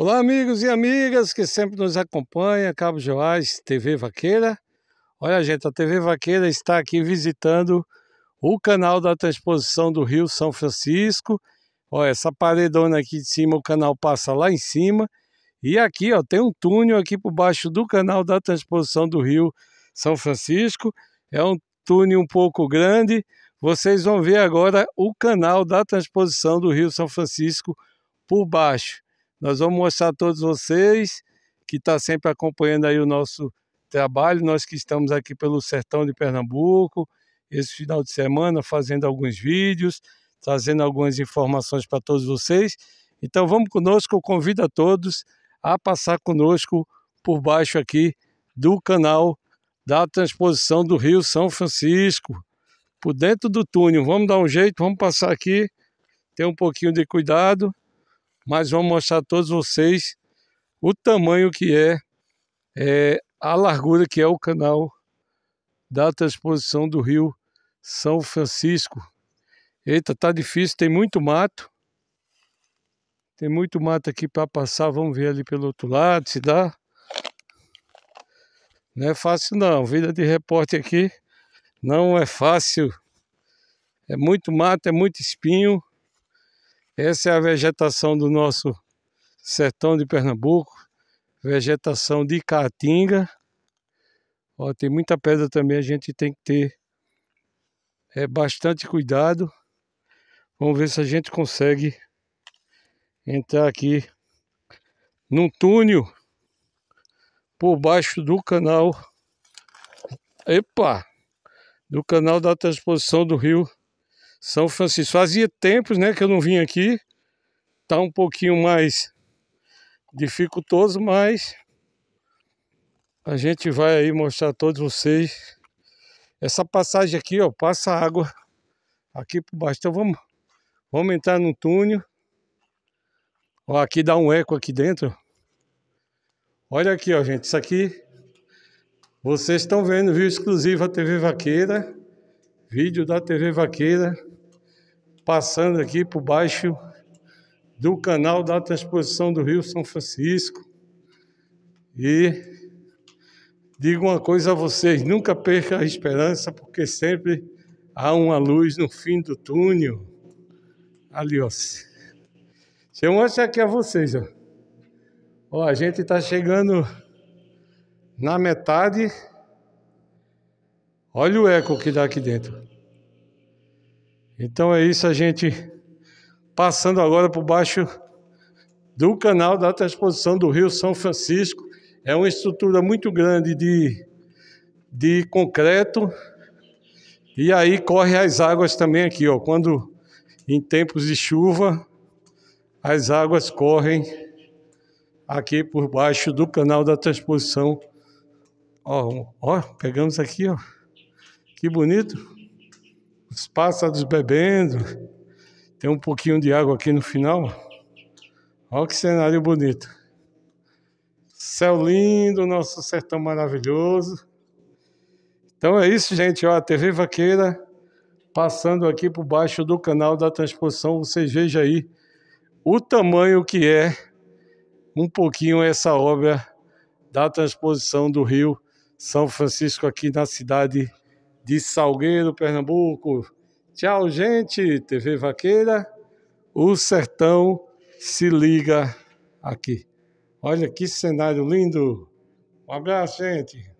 Olá, amigos e amigas que sempre nos acompanham, Cabo Joás, TV Vaqueira. Olha, gente, a TV Vaqueira está aqui visitando o canal da transposição do Rio São Francisco. Olha, essa paredona aqui de cima, o canal passa lá em cima. E aqui, ó, tem um túnel aqui por baixo do canal da transposição do Rio São Francisco. É um túnel um pouco grande. Vocês vão ver agora o canal da transposição do Rio São Francisco por baixo. Nós vamos mostrar a todos vocês que está sempre acompanhando aí o nosso trabalho, nós que estamos aqui pelo sertão de Pernambuco, esse final de semana fazendo alguns vídeos, trazendo algumas informações para todos vocês. Então vamos conosco, eu convido a todos a passar conosco por baixo aqui do canal da transposição do Rio São Francisco, por dentro do túnel. Vamos dar um jeito, vamos passar aqui, ter um pouquinho de cuidado mas vou mostrar a todos vocês o tamanho que é, é a largura que é o canal da transposição do rio São Francisco. Eita, tá difícil, tem muito mato. Tem muito mato aqui para passar, vamos ver ali pelo outro lado se dá. Não é fácil não, vida de repórter aqui não é fácil. É muito mato, é muito espinho. Essa é a vegetação do nosso sertão de Pernambuco, vegetação de caatinga. Ó, tem muita pedra também, a gente tem que ter é, bastante cuidado. Vamos ver se a gente consegue entrar aqui num túnel por baixo do canal. Epa! Do canal da transposição do rio são Francisco. Fazia tempos, né, que eu não vim aqui. Tá um pouquinho mais dificultoso, mas a gente vai aí mostrar a todos vocês essa passagem aqui, ó, passa água aqui por baixo. Então vamos, vamos entrar no túnel. Ó, aqui dá um eco aqui dentro. Olha aqui, ó, gente, isso aqui vocês estão vendo, viu? Exclusiva TV Vaqueira. Vídeo da TV Vaqueira passando aqui por baixo do canal da transposição do Rio São Francisco. E digo uma coisa a vocês: nunca perca a esperança, porque sempre há uma luz no fim do túnel. Ali, ó. Deixa eu mostrar aqui a vocês, ó. Ó, a gente está chegando na metade Olha o eco que dá aqui dentro. Então é isso, a gente passando agora por baixo do canal da transposição do Rio São Francisco. É uma estrutura muito grande de, de concreto. E aí corre as águas também aqui, ó. Quando em tempos de chuva, as águas correm aqui por baixo do canal da transposição. Ó, ó pegamos aqui, ó. Que bonito. Os pássaros bebendo. Tem um pouquinho de água aqui no final. Olha que cenário bonito. Céu lindo, nosso sertão maravilhoso. Então é isso, gente. Ó, a TV Vaqueira passando aqui por baixo do canal da transposição. Vocês vejam aí o tamanho que é um pouquinho essa obra da transposição do Rio São Francisco aqui na cidade de Salgueiro, Pernambuco. Tchau, gente. TV Vaqueira, o sertão se liga aqui. Olha que cenário lindo. Um abraço, gente.